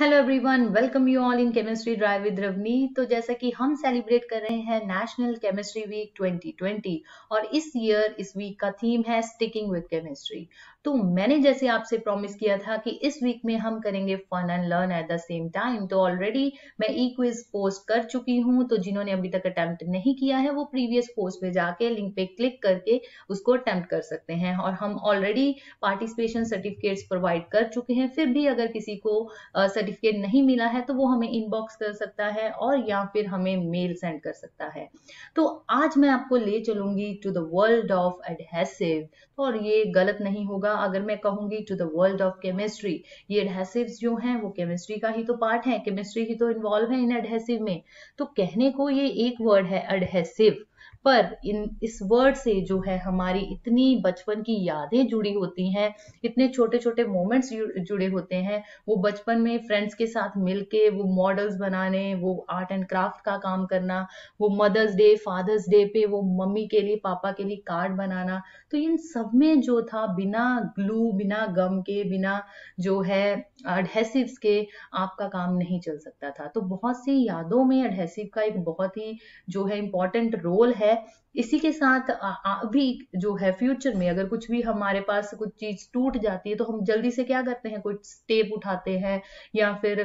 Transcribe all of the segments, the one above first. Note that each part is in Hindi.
hello everyone welcome you all in chemistry drive with Ravni तो जैसा कि हम सेलिब्रेट कर रहे हैं नेशनल केमिस्ट्री वीक 2020 और इस ईयर इस वीक का थीम है स्टिकिंग विद केमिस्ट्री तो मैंने जैसे आपसे प्रॉमिस किया था कि इस वीक में हम करेंगे fun and learn at the same time तो ऑलरेडी मैं ई क्विज पोस्ट कर चुकी हूँ तो जिन्होंने अभी तक अटेम्प्ट नहीं किया है वो प्रीवियस पोस्ट पे जाके लिंक पे क्लिक करके उसको अटेम्प्ट कर सकते हैं और हम ऑलरेडी पार्टिसिपेशन सर्टिफिकेट्स प्रोवाइड कर चुके हैं फिर भी अगर किसी को सर्टिफिकेट uh, नहीं मिला है तो वो हमें इनबॉक्स कर सकता है और या फिर हमें मेल सेंड कर सकता है तो आज मैं आपको ले चलूंगी to the world of adhesive और ये गलत नहीं होगा होगा अगर मैं कहूंगी to the world of chemistry ये एडहेसिव जो हैं वो केमिस्ट्री का ही तो पार्ट है केमिस्ट्री ही तो इन्वॉल्व है इन एडहेसिव में तो कहने को ये एक वर्ड है एडहेसिव पर इन इस वर्ड से जो है हमारी इतनी बचपन की यादें जुड़ी होती हैं इतने छोटे छोटे मोमेंट्स जुड़े होते हैं वो बचपन में फ्रेंड्स के साथ मिलके वो मॉडल्स बनाने वो आर्ट एंड क्राफ्ट का काम करना वो मदर्स डे फादर्स डे पे वो मम्मी के लिए पापा के लिए कार्ड बनाना तो इन सब में जो था बिना ग्लू बिना गम के बिना जो है एडहेसिव्स के आपका काम नहीं चल सकता था तो बहुत सी यादों में एडहेसिव का एक बहुत ही जो है इम्पोर्टेंट रोल है है इसी के साथ अभी जो है फ्यूचर में अगर कुछ भी हमारे पास कुछ चीज टूट जाती है तो हम जल्दी से क्या करते हैं कुछ टेप उठाते हैं या फिर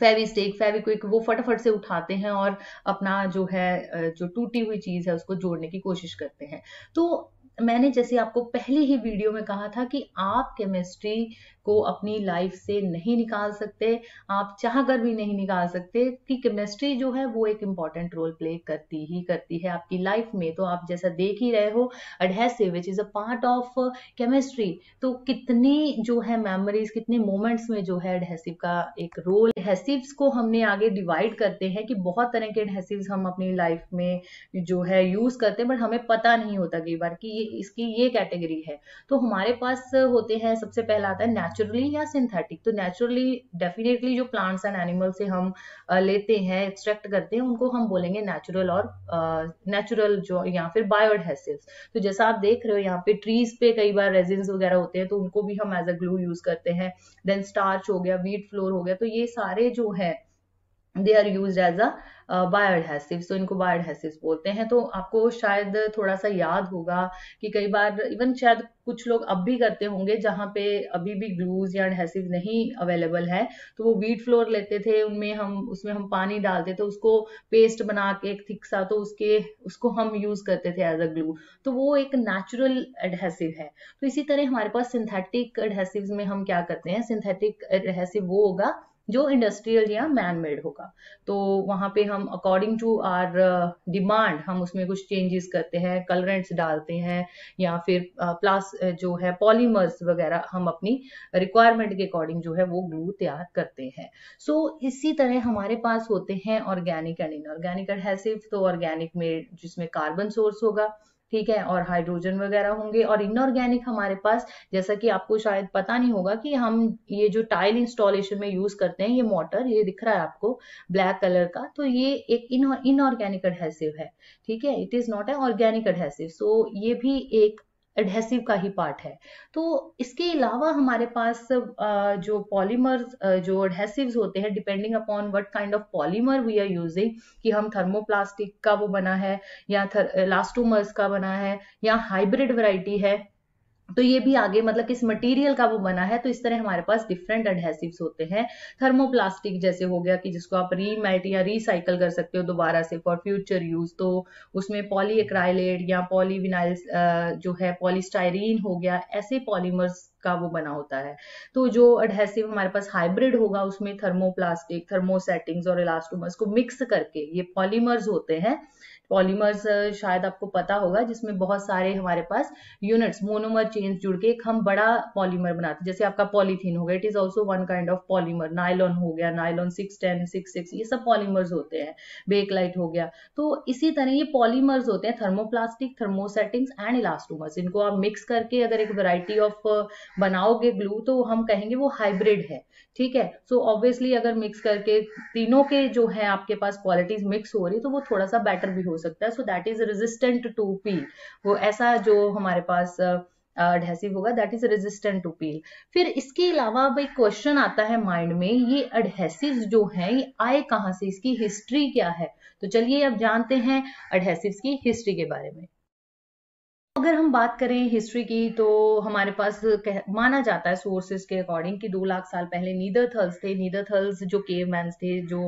फेवी स्टेक फेवी क्विक वो फटाफट से उठाते हैं और अपना जो है जो टूटी हुई चीज है उसको जोड़ने की कोशिश करते हैं तो मैंने जैसे आपको पहले ही वीडियो में कहा था कि आप केमिस्ट्री को अपनी लाइफ से नहीं निकाल सकते आप चाह कर भी नहीं निकाल सकते कि केमिस्ट्री जो है वो एक इम्पॉर्टेंट रोल प्ले करती ही करती है आपकी लाइफ में तो आप जैसा देख ही रहे हो adhesive which is a part of chemistry तो कितनी जो है मेमोरीज कितने मोमेंट्स में जो है एडहेसिव का एक रोल एडहेसिव्स को हमने आगे डिवाइड करते हैं कि बहुत तरह के एडहेसिव्स हम अपनी लाइफ में जो है यूज करते हैं बट हमें पता नहीं होता कई बार कि ये इसकी ये कैटेगरी है तो हमारे पास होते हैं सबसे पहला आता है नेचुरली या सिंथेटिक तो नेचुरली डेफिनेटली जो प्लांट्स एंड एनिमल से हम लेते हैं एक्सट्रैक्ट करते हैं उनको हम बोलेंगे नेचुरल और नेचुरल जो या फिर बायोडेसिव तो जैसा आप देख रहे हो यहाँ पे ट्रीज पे कई बार रेजिन्स वगैरह होते हैं तो उनको भी हम एज अ ग्लू यूज करते हैं देन स्टार्च हो गया वीट फ्लोर हो गया तो ये सारे जो है they are use as a bioadhesive so इनको बायोडहेसिव बोलते हैं तो आपको शायद थोड़ा सा याद होगा कि कई बार इवन शायद कुछ लोग अब भी करते होंगे जहाँ पे अभी भी ग्लूज या एडहेसिव नहीं अवेलेबल है तो वो वीट फ्लोर लेते थे उनमें हम उसमें हम पानी डालते थे उसको पेस्ट बना के एक थिक सा तो उसके उसको हम यूज करते थे एज अ ग्लू तो वो एक नेचुरल एडहेसिव है तो इसी तरह हमारे पास सिंथेटिक एडहेसिव में हम क्या करते हैं सिंथेटिक एडहेसिव वो होगा जो इंडस्ट्रियल या मैन मेड होगा तो वहां पे हम अकॉर्डिंग टू आर डिमांड हम उसमें कुछ चेंजेस करते हैं कलरेंट्स डालते हैं या फिर प्लास uh, uh, जो है पॉलीमर्स वगैरह हम अपनी रिक्वायरमेंट के अकॉर्डिंग जो है वो ग्लू तैयार करते हैं सो so, इसी तरह हमारे पास होते हैं ऑर्गेनिक एंड इनऑर्गेनिक एडहेसिव तो ऑर्गेनिक में जिसमें कार्बन सोर्स होगा ठीक है और हाइड्रोजन वगैरह होंगे और इनऑर्गेनिक हमारे पास जैसा कि आपको शायद पता नहीं होगा कि हम ये जो टाइल इंस्टॉलेशन में यूज करते हैं ये मोटर ये दिख रहा है आपको ब्लैक कलर का तो ये एक इनऑर्गेनिक एडहेसिव है ठीक है it is not a organic adhesive so ये भी एक एडहेसिव का ही पार्ट है तो इसके अलावा हमारे पास जो पॉलीमर जो एडहेसिव होते हैं depending upon what kind of polymer we are using कि हम थर्मोप्लास्टिक का वो बना है या इलास्टोमर्स का बना है या हाइब्रिड वैरायटी है तो ये भी आगे मतलब किस मटेरियल का वो बना है तो इस तरह हमारे पास डिफरेंट एडहेसिव्स होते हैं थर्मोप्लास्टिक जैसे हो गया कि जिसको आप रीमेल्ट या रीसाइकल कर सकते हो दोबारा से फॉर फ्यूचर यूज तो उसमें पॉलीएक्राइलेट या पॉलीविनाइल जो है पॉलीस्टाइरीन हो गया ऐसे पॉलीमर्स का वो बना होता है तो जो एडहेसिव हमारे पास हाइब्रिड होगा उसमें थर्मोप्लास्टिक थर्मोसेटिंग्स और इलास्टोमर्स को मिक्स करके ये पॉलीमर्स होते हैं पॉलीमर्स uh, शायद आपको पता होगा जिसमें बहुत सारे हमारे पास यूनिट्स मोनोमर चेन्स जुड़ के एक हम बड़ा पॉलीमर बनाते हैं जैसे आपका पॉलीथीन हो गया it is also one kind of polymer nylon हो गया nylon six ten six six ये सब पॉलीमर्स होते हैं बेकलाइट हो गया तो इसी तरह ये पॉलीमर्स होते हैं थर्मोप्लास्टिक थर्मोसेटिंग्स एंड इलास्टोमर्स इनको आप मिक्स करके अगर एक वेराइटी ऑफ uh, बनाओगे ग्लू तो हम कहेंगे वो हाइब्रिड है ठीक है सो so ऑब्वियसली अगर मिक्स करके तीनों के जो है आपके पास क्वालिटीज मिक्स हो रही तो वो थोड़ा सा बेटर भी हो सकता है so that is resistant to peel वो ऐसा जो हमारे पास अडहेसिव होगा that is resistant to peel फिर इसके अलावा अब एक क्वेश्चन आता है माइंड में ये अडहेसिव जो है ये आए कहाँ से इसकी हिस्ट्री क्या है तो चलिए अब जानते हैं अडहेसिव की हिस्ट्री के बारे में अगर हम बात करें हिस्ट्री की तो हमारे पास कह, माना जाता है सोर्सेज के अकॉर्डिंग कि दो लाख साल पहले नीदरथल्स थे नीदरथल्स जो केव केवमैन्स थे जो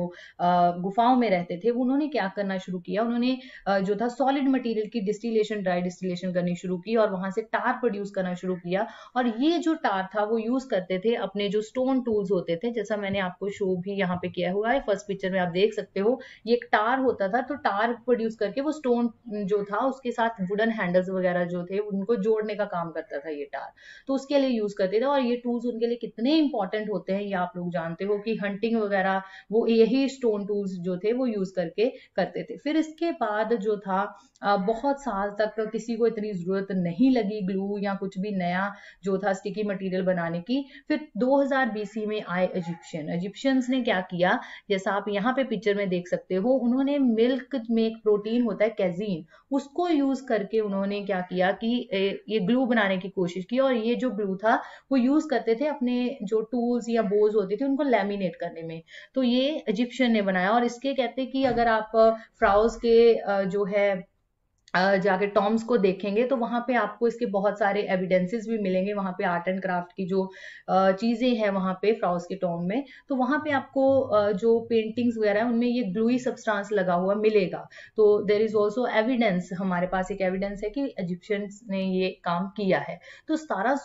गुफाओं में रहते थे उन्होंने क्या करना शुरू किया उन्होंने जो था सॉलिड मटेरियल की डिस्टिलेशन ड्राई डिस्टिलेशन करनी शुरू की और वहां से टार प्रोड्यूस करना शुरू किया और ये जो टार था वो यूज करते थे अपने जो स्टोन टूल्स होते थे जैसा मैंने आपको शो भी यहाँ पे किया हुआ है फर्स्ट पिक्चर में आप देख सकते हो ये एक टार होता था तो टार प्रोड्यूस करके वो स्टोन जो था उसके साथ वुडन हैंडल्स वगैरह वगैरह जो थे उनको जोड़ने का काम करता था ये टार तो उसके लिए यूज करते थे और ये टूल्स उनके लिए कितने इंपॉर्टेंट होते हैं ये आप लोग जानते हो कि हंटिंग वगैरह वो यही स्टोन टूल्स जो थे वो यूज करके करते थे फिर इसके बाद जो था बहुत साल तक किसी को इतनी जरूरत नहीं लगी ग्लू या कुछ भी नया जो था स्टिकी मटेरियल बनाने की फिर 2000 बीसी में आए इजिप्शियन इजिप्शियंस ने क्या किया जैसा आप यहाँ पे पिक्चर में देख सकते हो उन्होंने मिल्क में एक प्रोटीन होता है कैजीन उसको यूज करके उन्होंने क्या किया कि ये ग्लू बनाने की कोशिश की और ये जो ग्लू था वो यूज करते थे अपने जो टूल्स या बोज होती थी उनको लेमिनेट करने में तो ये इजिप्शियन ने बनाया और इसके कहते कि अगर आप फ्राउज uh, के uh, जो है जाके टॉम्स को देखेंगे तो वहाँ पे आपको इसके बहुत सारे एविडेंसेस भी मिलेंगे वहां पे आर्ट एंड क्राफ्ट की जो चीज़ें हैं वहां पे फ्राउस के टॉम में तो वहाँ पे आपको जो पेंटिंग्स वगैरह है उनमें ये ग्लूई सब्सटेंस लगा हुआ मिलेगा तो देर इज ऑल्सो एविडेंस हमारे पास एक एविडेंस है कि इजिप्शियंस ने ये काम किया है तो सतारह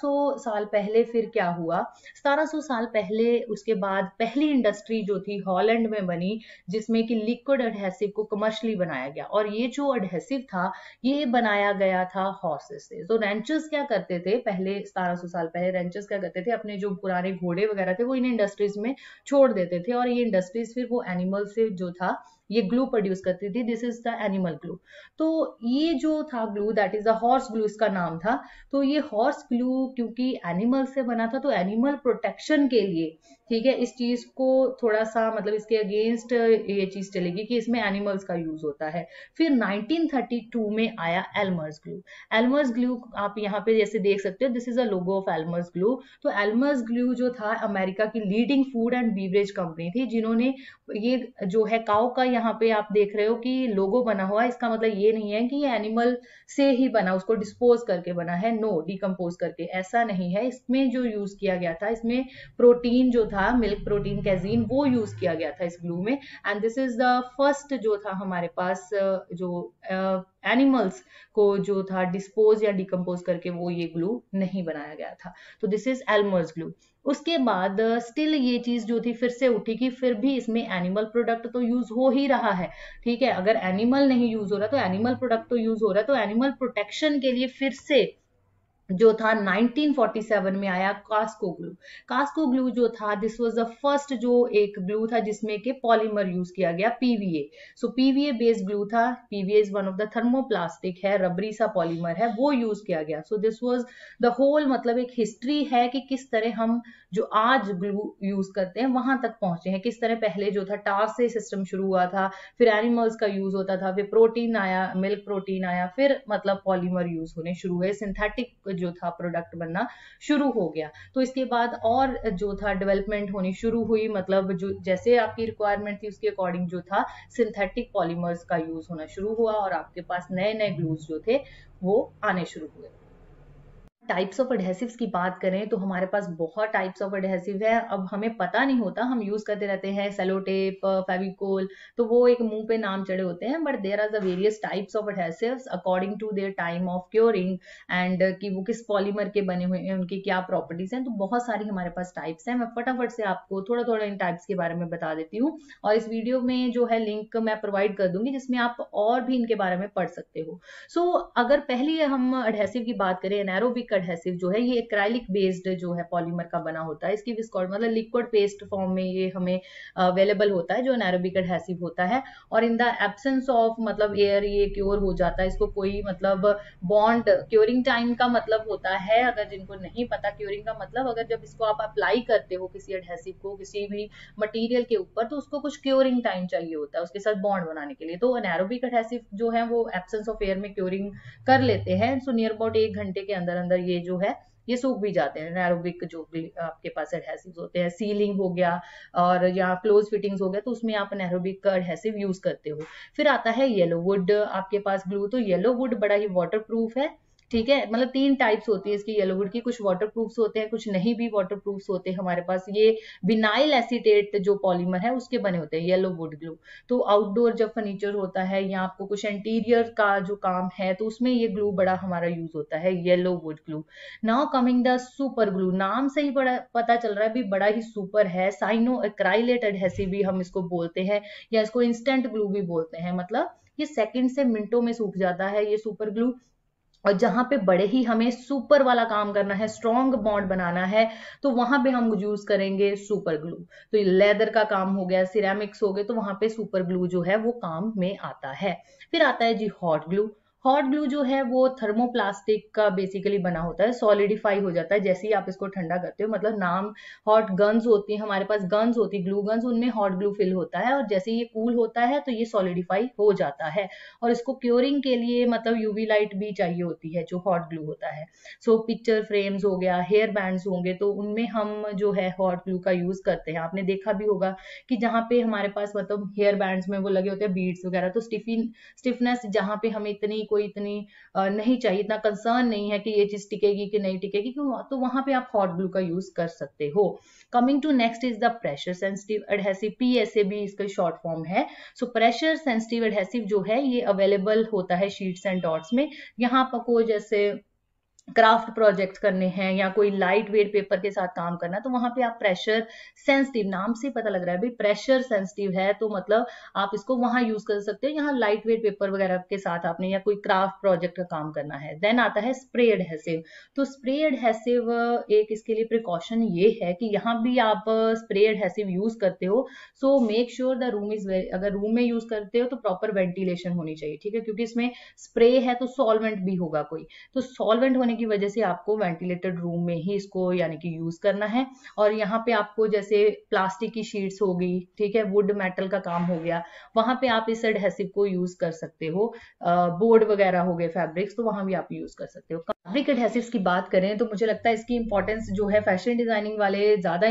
साल पहले फिर क्या हुआ सतारह साल पहले उसके बाद पहली इंडस्ट्री जो थी हॉलैंड में बनी जिसमें कि लिक्विड एडहेसिव को कमर्शली बनाया गया और ये जो एडहेसिव था ये बनाया गया था हॉर्सेस से तो रेंचर्स क्या करते थे पहले सतारह सौ साल पहले रेंचर्स क्या करते थे अपने जो पुराने घोड़े वगैरह थे वो इन इंडस्ट्रीज में छोड़ देते थे और ये इंडस्ट्रीज फिर वो एनिमल से जो था ये ग्लू प्रोड्यूस करती थी this is the animal glue तो ये जो था glue that is the horse glue इसका नाम था तो ये हॉर्स ग्लू क्योंकि एनिमल से बना था तो एनिमल प्रोटेक्शन के लिए ठीक है इस चीज को थोड़ा सा मतलब इसके अगेंस्ट ये चीज चलेगी कि इसमें एनिमल्स का यूज होता है फिर 1932 में आया एलमर्स ग्लू एलमर्स ग्लू आप यहाँ पे जैसे देख सकते हो this is a logo of Elmer's glue तो एलमर्स ग्लू जो था अमेरिका की leading food and beverage company थी जिन्होंने ये जो है काउ का यहाँ पे आप देख रहे हो कि लोगो बना हुआ है इसका मतलब ये नहीं है कि ये एनिमल से ही बना उसको डिस्पोज करके बना है नो डिकम्पोज करके ऐसा नहीं है इसमें जो यूज किया गया था इसमें प्रोटीन जो था मिल्क प्रोटीन कैजीन वो यूज किया गया था इस ग्लू में and this is the first जो था हमारे पास जो एनिमल्स uh, को जो था डिस्पोज या डिकम्पोज करके वो ये ग्लू नहीं बनाया गया था तो दिस इज एलमर्स ग्लू उसके बाद स्टिल ये चीज जो थी फिर से उठी कि फिर भी इसमें एनिमल प्रोडक्ट तो यूज हो ही रहा है ठीक है अगर एनिमल नहीं यूज हो रहा तो एनिमल प्रोडक्ट तो यूज हो रहा है तो एनिमल प्रोटेक्शन के लिए फिर से जो था 1947 में आया कास्को ग्लू कास्को ग्लू जो था दिस वाज द फर्स्ट जो एक ग्लू था जिसमें के पॉलीमर यूज किया गया PVA so PVA based glue था PVA is one of the thermoplastic है रबरी सा पॉलीमर है वो यूज किया गया so this was the whole मतलब एक हिस्ट्री है कि किस तरह हम जो आज ग्लू यूज करते हैं वहां तक पहुंचे हैं किस तरह पहले जो था टार से सिस्टम शुरू हुआ था फिर एनिमल्स का यूज होता था फिर प्रोटीन आया मिल्क प्रोटीन आया फिर मतलब पॉलीमर यूज होने शुरू हुए सिंथेटिक जो था प्रोडक्ट बनना शुरू हो गया तो इसके बाद और जो था डेवलपमेंट होनी शुरू हुई मतलब जो जैसे आपकी रिक्वायरमेंट थी उसके अकॉर्डिंग जो था सिंथेटिक पॉलीमर्स का यूज होना शुरू हुआ और आपके पास नए नए ग्लूज जो थे वो आने शुरू हुए टाइप्स ऑफ एडहेसिव्स की बात करें तो हमारे पास बहुत टाइप्स ऑफ एडहेसिव है अब हमें पता नहीं होता हम यूज करते रहते हैं सेलोटेप फेविकोल uh, तो वो एक मुंह पे नाम चढ़े होते हैं but there are the various types of adhesives according to their time of curing and कि वो किस पॉलीमर के बने हुए हैं उनकी क्या प्रॉपर्टीज हैं तो बहुत सारी हमारे पास टाइप्स हैं मैं फटाफट से आपको थोड़ा थोड़ा इन टाइप्स के बारे में बता देती हूँ और इस वीडियो में जो है लिंक मैं प्रोवाइड कर दूंगी जिसमें आप और भी इनके बारे में पढ़ सकते हो सो so, अगर पहले हम एडहेसिव की बात करें एनैरोबिक एडहेसिव जो है ये एक्राइलिक बेस्ड जो है पॉलीमर का बना होता है इसकी विस्कॉट मतलब लिक्विड पेस्ट फॉर्म में ये हमें अवेलेबल होता है जो एनारोबिक एडहेसिव होता है और इन द एब्सेंस ऑफ मतलब एयर ये क्योर हो जाता है इसको कोई मतलब बॉन्ड क्योरिंग टाइम का मतलब होता है अगर जिनको नहीं पता क्योरिंग का मतलब अगर जब इसको आप अप्लाई करते हो किसी एडहेसिव को किसी भी मटीरियल के ऊपर तो उसको कुछ क्योरिंग टाइम चाहिए होता है उसके साथ बॉन्ड बनाने के लिए तो एनारोबिक एडहेसिव जो है वो एब्सेंस ऑफ एयर में क्योरिंग कर लेते हैं सो नियर अबाउट एक घंटे के अंदर अंदर ये जो है ये सूख भी जाते हैं नैरोबिक जो भी आपके पास एडहेसिव होते हैं सीलिंग हो गया और या क्लोज फिटिंग्स हो गया तो उसमें आप नैरोबिक का एडहेसिव यूज करते हो फिर आता है येलो वुड आपके पास ग्लू तो येलो वुड बड़ा ही वाटर प्रूफ है ठीक है मतलब तीन टाइप्स होती है इसकी येलो वुड की कुछ वाटर प्रूफ होते हैं कुछ नहीं भी वाटर प्रूफ होते हैं हमारे पास ये विनाइल एसिटेट जो पॉलीमर है उसके बने होते हैं येलो वुड ग्लू तो आउटडोर जब फर्नीचर होता है या आपको कुछ इंटीरियर का जो काम है तो उसमें ये ग्लू बड़ा हमारा यूज होता है yellow wood glue now coming the super glue नाम से ही बड़ा पता चल रहा है भी बड़ा ही सुपर है साइनो एक्राइलेट एडहेसिव भी हम इसको बोलते हैं या इसको इंस्टेंट ग्लू भी बोलते हैं मतलब ये सेकंड से मिनटों में सूख जाता है ये सुपर ग्लू और जहां पे बड़े ही हमें सुपर वाला काम करना है स्ट्रॉन्ग बॉन्ड बनाना है तो वहां पे हम यूज करेंगे सुपर ग्लू तो लेदर का काम हो गया सिरेमिक्स हो गए तो वहां पे सुपर ग्लू जो है वो काम में आता है फिर आता है जी हॉट ग्लू हॉट ग्लू जो है वो थर्मोप्लास्टिक का बेसिकली बना होता है सॉलिडिफाई हो जाता है जैसे ही आप इसको ठंडा करते हो मतलब नाम हॉट गन्स होती है हमारे पास गन्स होती है ग्लू गन्स उनमें हॉट ग्लू फिल होता है और जैसे ये कूल होता है तो ये सॉलिडिफाई हो जाता है और इसको क्योरिंग के लिए मतलब यूवी लाइट भी चाहिए होती है जो हॉट ग्लू होता है सो पिक्चर फ्रेम्स हो गया हेयर बैंड्स होंगे तो उनमें हम जो है हॉट ग्लू का यूज करते हैं आपने देखा भी होगा कि जहाँ पे हमारे पास मतलब हेयर बैंड्स में वो लगे होते हैं बीड्स वगैरह तो स्टिफिन स्टिफनेस जहाँ पे हमें इतनी कोई कोई इतनी नहीं चाहिए इतना कंसर्न नहीं है कि ये चीज टिकेगी कि नहीं टिकेगी तो वहां पे आप हॉट ग्लू का यूज कर सकते हो coming to next is the pressure sensitive adhesive PSA भी इसका शॉर्ट फॉर्म है सो प्रेशर सेंसिटिव एडहेसिव जो है ये अवेलेबल होता है शीट्स एंड डॉट्स में यहाँ आपको जैसे क्राफ्ट प्रोजेक्ट करने हैं या कोई लाइट वेट पेपर के साथ काम करना तो वहां पे आप प्रेशर सेंसिटिव नाम से पता लग रहा है भाई प्रेशर सेंसिटिव है तो मतलब आप इसको वहां यूज कर सकते हो यहाँ लाइट वेट पेपर वगैरह के साथ आपने या कोई क्राफ्ट प्रोजेक्ट का काम करना है देन आता है स्प्रे एडहेसिव तो स्प्रे एडहेसिव एक इसके लिए प्रिकॉशन ये है कि यहाँ भी आप स्प्रे एडहेसिव यूज करते हो so make sure the room is अगर रूम में यूज करते हो तो प्रॉपर वेंटिलेशन होनी चाहिए ठीक है क्योंकि इसमें स्प्रे है तो सॉल्वेंट भी होगा कोई तो सॉल्वेंट होने की वजह से आपको वेंटिलेटेड रूम में ही इसको यानी कि यूज करना है और यहाँ पे आपको जैसे प्लास्टिक की शीट्स हो गई ठीक है वुड मेटल का काम हो गया वहां पे आप इस एडहेसिव को यूज कर सकते हो बोर्ड वगैरह हो गए फैब्रिक्स तो वहां भी आप यूज कर सकते हो फैब्रिक एडहेसिव की बात करें तो मुझे लगता है इसकी इंपॉर्टेंस जो है फैशन डिजाइनिंग वाले ज्यादा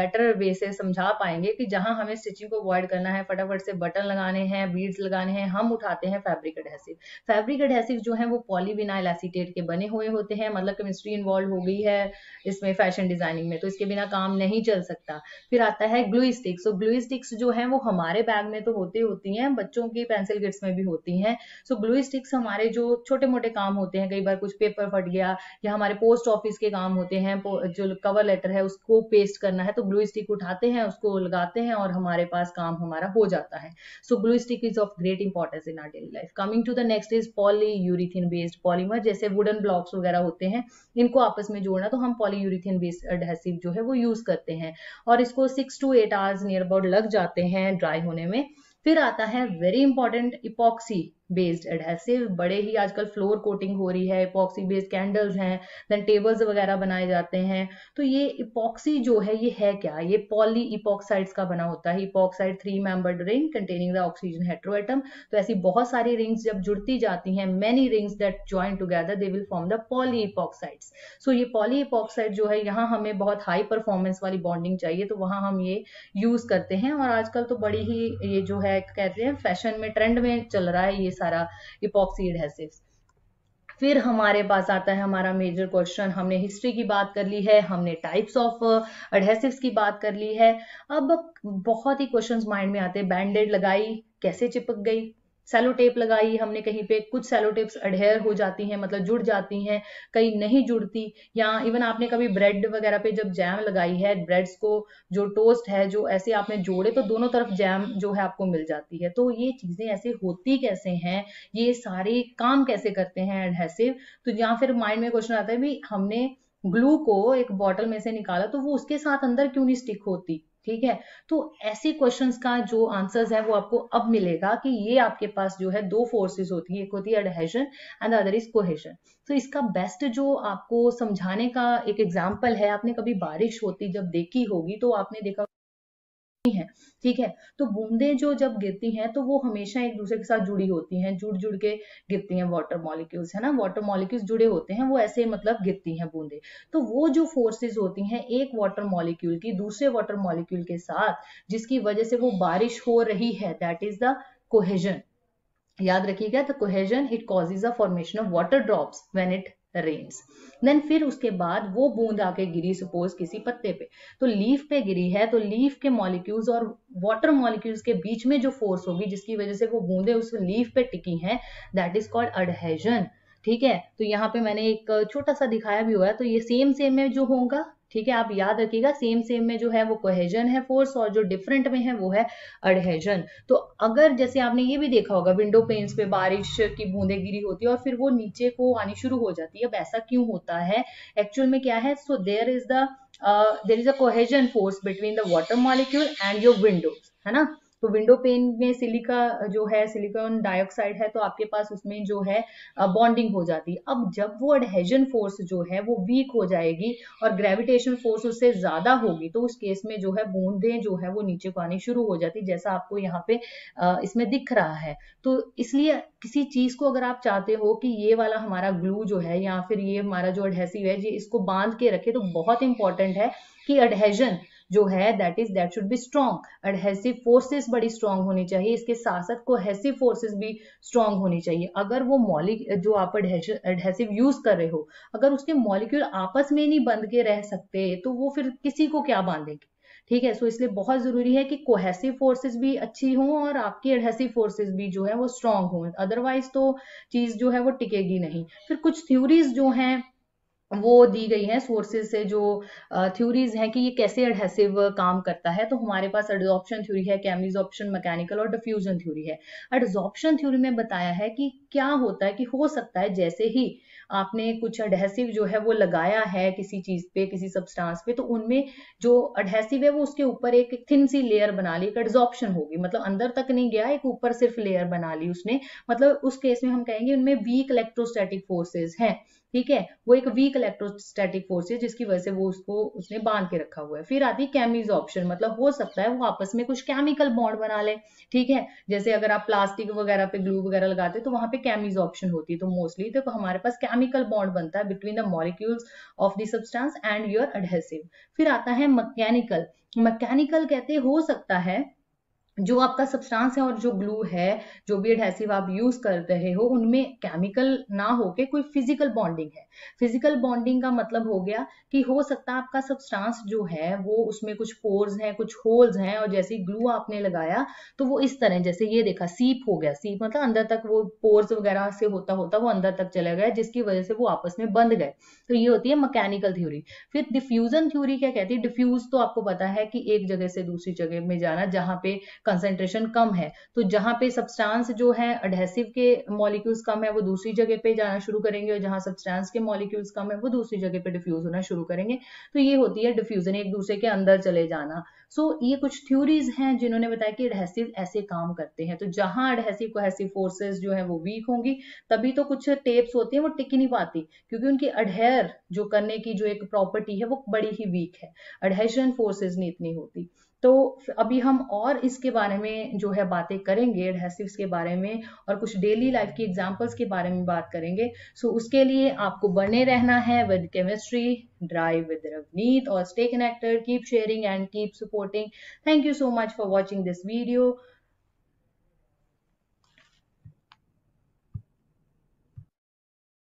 बेटर वे से समझा पाएंगे कि जहां हमें स्टिचिंग को अवॉइड करना है फटाफट से बटन लगाने हैं बीड्स लगाने हैं हम उठाते हैं फैब्रिक एडहेसिव फैब्रिक एडहेसिव जो है वो पॉलीविनाइल एसिटेट के बने हुए हुए होते हैं मतलब केमिस्ट्री इन्वॉल्व हो गई है इसमें फैशन डिजाइनिंग में तो इसके बिना काम नहीं चल सकता फिर आता है glue sticks so glue sticks जो है वो हमारे बैग में तो होती होती हैं बच्चों की पेंसिल किट्स में भी होती हैं सो ग्लू स्टिक्स हमारे जो छोटे मोटे काम होते हैं कई बार कुछ पेपर फट गया या हमारे पोस्ट ऑफिस के काम होते हैं जो कवर लेटर है उसको पेस्ट करना है तो ग्लू स्टिक उठाते हैं उसको लगाते हैं और हमारे पास काम हमारा हो जाता है so glue stick is of great importance in our daily life coming to the next is polyurethane based polymer जैसे वुडन ब्लॉक ब्लॉक्स वगैरह होते हैं इनको आपस में जोड़ना तो हम पॉलीयूरिथिन बेस्ड एडहेसिव जो है वो यूज करते हैं और इसको six to eight hours near about लग जाते हैं ड्राई होने में फिर आता है very important epoxy based adhesive बड़े ही आजकल फ्लोर कोटिंग हो रही है इपॉक्सी बेस्ड कैंडल्स हैं देन टेबल्स वगैरह बनाए जाते हैं तो ये इपॉक्सी जो है ये है क्या ये पॉली इपॉक्साइड्स का बना होता है epoxide three membered ring containing the oxygen heteroatom तो ऐसी बहुत सारी रिंग्स जब जुड़ती जाती हैं many rings that join together they will form the polyepoxides so ये पॉली इपॉक्साइड जो है यहाँ हमें बहुत हाई परफॉर्मेंस वाली बॉन्डिंग चाहिए तो वहाँ हम ये यूज करते हैं और आजकल तो बड़ी ही ये जो है कहते हैं फैशन में ट्रेंड में चल रहा है ये सारा इपॉक्सी एडहेसिव फिर हमारे पास आता है हमारा मेजर क्वेश्चन हमने हिस्ट्री की बात कर ली है हमने टाइप्स ऑफ एडहेसिव्स की बात कर ली है अब बहुत ही क्वेश्चंस माइंड में आते हैं बैंडेड लगाई कैसे चिपक गई सेलो टेप लगाई हमने कहीं पे कुछ सेलो टेप्स अडेयर हो जाती हैं मतलब जुड़ जाती हैं कहीं नहीं जुड़ती या इवन आपने कभी ब्रेड वगैरह पे जब जैम लगाई है ब्रेड्स को जो टोस्ट है जो ऐसे आपने जोड़े तो दोनों तरफ जैम जो है आपको मिल जाती है तो ये चीज़ें ऐसे होती कैसे हैं ये सारे काम कैसे करते हैं एडहेसिव तो यहाँ फिर माइंड में क्वेश्चन आता है भी हमने ग्लू को एक बॉटल में से निकाला तो वो उसके साथ अंदर क्यों नहीं स्टिक होती ठीक है तो ऐसे क्वेश्चंस का जो आंसर्स है वो आपको अब मिलेगा कि ये आपके पास जो है दो फोर्सेस होती है एक होती है adhesion and other is cohesion तो इसका बेस्ट जो आपको समझाने का एक एग्जाम्पल है आपने कभी बारिश होती जब देखी होगी तो आपने देखा है ठीक है तो बूंदे जो जब गिरती हैं तो वो हमेशा एक दूसरे के साथ जुड़ी होती हैं जुड़ जुड़ के गिरती हैं वाटर मॉलिक्यूल्स है ना वाटर मॉलिक्यूल्स जुड़े होते हैं वो ऐसे मतलब गिरती हैं बूंदे तो वो जो फोर्सेस होती हैं एक वाटर मॉलिक्यूल की दूसरे वाटर मॉलिक्यूल के साथ जिसकी वजह से वो बारिश हो रही है दैट इज द कोहेजन याद रखिएगा the cohesion it causes the formation of water drops when it rains then फिर उसके बाद वो बूंद आके गिरी सपोज किसी पत्ते पे तो लीफ पे गिरी है तो लीफ के मॉलिक्यूल्स और वाटर मॉलिक्यूल्स के बीच में जो फोर्स होगी जिसकी वजह से वो बूंदे उस लीफ पे टिकी हैं दैट इज कॉल्ड अडहेजन ठीक है तो यहाँ पे मैंने एक छोटा सा दिखाया भी हुआ है तो ये सेम सेम में जो होगा ठीक है आप याद रखिएगा सेम सेम में जो है वो कोहेजन है फोर्स और जो डिफरेंट में है वो है अडहेजन तो अगर जैसे आपने ये भी देखा होगा विंडो पेन्स पे बारिश की बूंदे गिरी होती है और फिर वो नीचे को आनी शुरू हो जाती है अब ऐसा क्यों होता है एक्चुअल में क्या है so there is the there is a cohesion force between the water molecule and your windows है ना तो विंडो पेन में सिलिका जो है सिलिकॉन डाइऑक्साइड है तो आपके पास उसमें जो है बॉन्डिंग हो जाती है अब जब वो एडहेजन फोर्स जो है वो वीक हो जाएगी और ग्रेविटेशन फोर्स उससे ज्यादा होगी तो उस केस में जो है बूंदे जो है वो नीचे को आनी शुरू हो जाती जैसा आपको यहाँ पे इसमें दिख रहा है तो इसलिए किसी चीज को अगर आप चाहते हो कि ये वाला हमारा ग्लू जो है या फिर ये हमारा जो एडहेसिव है ये इसको बांध के रखे तो बहुत इंपॉर्टेंट है कि एडहेजन जो है that is that should be strong adhesive forces बड़ी स्ट्रांग होनी चाहिए इसके साथ साथ कोहेसिव फोर्सेस भी स्ट्रांग होनी चाहिए अगर वो मॉलिक जो आप एडहेसिव यूज कर रहे हो अगर उसके मॉलिक्यूल आपस में नहीं बंध के रह सकते तो वो फिर किसी को क्या बांधेंगे ठीक है सो इसलिए बहुत जरूरी है कि कोहेसिव फोर्सेस भी अच्छी हों और आपकी एडहेसिव फोर्सेस भी जो है वो स्ट्रांग हों अदरवाइज तो चीज जो है वो टिकेगी नहीं फिर कुछ थ्योरीज जो हैं वो दी गई हैं सोर्सेज से जो थ्योरीज हैं कि ये कैसे एडहेसिव काम करता है तो हमारे पास एडजॉर्प्शन थ्योरी है ऑप्शन मैकेनिकल और डिफ्यूजन थ्योरी है एडजॉर्प्शन थ्योरी में बताया है कि क्या होता है कि हो सकता है जैसे ही आपने कुछ अडहेसिव जो है वो लगाया है किसी चीज पे किसी सब्सटेंस पे तो उनमें जो अडहेसिव है वो उसके ऊपर एक थिन सी लेयर बना ली एक एड्जॉर्प्शन होगी मतलब अंदर तक नहीं गया एक ऊपर सिर्फ लेयर बना ली उसने मतलब उस केस में हम कहेंगे उनमें वीक इलेक्ट्रोस्टैटिक फोर्सेज हैं ठीक है वो एक वीक इलेक्ट्रोस्टैटिक फोर्स है जिसकी वजह से वो उसको उसने बांध के रखा हुआ है फिर आती है केमीज ऑप्शन मतलब हो सकता है वो आपस में कुछ केमिकल बॉन्ड बना ले ठीक है जैसे अगर आप प्लास्टिक वगैरह पे ग्लू वगैरह लगाते तो वहां पे कैमीज ऑप्शन होती है तो मोस्टली देखो हमारे पास केमिकल बॉन्ड बनता है between the molecules of the substance and your adhesive फिर आता है मैकेनिकल मैकेनिकल कहते हो सकता है जो आपका सब्सटेंस है और जो ग्लू है जो भी एडहेसिव आप यूज कर रहे हो उनमें केमिकल ना होके कोई फिजिकल बॉन्डिंग है फिजिकल बॉन्डिंग का मतलब हो गया कि हो सकता है आपका सब्सटेंस जो है वो उसमें कुछ पोर्स हैं कुछ होल्स हैं और जैसे ग्लू आपने लगाया तो वो इस तरह जैसे ये देखा सीप हो गया सीप मतलब अंदर तक वो पोर्स वगैरह से होता होता वो अंदर तक चला गया जिसकी वजह से वो आपस में बंध गए तो ये होती है मैकेनिकल थ्योरी फिर डिफ्यूजन थ्योरी क्या कहती है डिफ्यूज तो आपको पता है कि एक जगह से दूसरी जगह में जाना जहां पे कंसेंट्रेशन कम है तो जहां पे सब्सटेंस जो है अडहेसिव के मॉलिक्यूल्स कम है वो दूसरी जगह पे जाना शुरू करेंगे और जहां सब्सटेंस के मॉलिक्यूल्स कम है वो दूसरी जगह पे डिफ्यूज होना शुरू करेंगे तो ये होती है डिफ्यूजन एक दूसरे के अंदर चले जाना सो so, ये कुछ थ्योरीज हैं जिन्होंने बताया कि एडहेसिव ऐसे काम करते हैं तो जहां एडहेसिव कोहेसिव फोर्सेस जो है वो वीक होंगी तभी तो कुछ टेप्स होती है वो टिक ही नहीं पाती क्योंकि उनकी अडहेयर जो करने की जो एक प्रॉपर्टी है वो बड़ी ही वीक है अडहेशन फोर्सेज नहीं इतनी होती तो अभी हम और इसके बारे में जो है बातें करेंगे एडहेसिव्स के बारे में और कुछ डेली लाइफ की एग्जांपल्स के बारे में बात करेंगे सो so, उसके लिए आपको बने रहना है with chemistry drive with Ravneet और stay connected keep sharing and keep supporting thank you so much for watching this video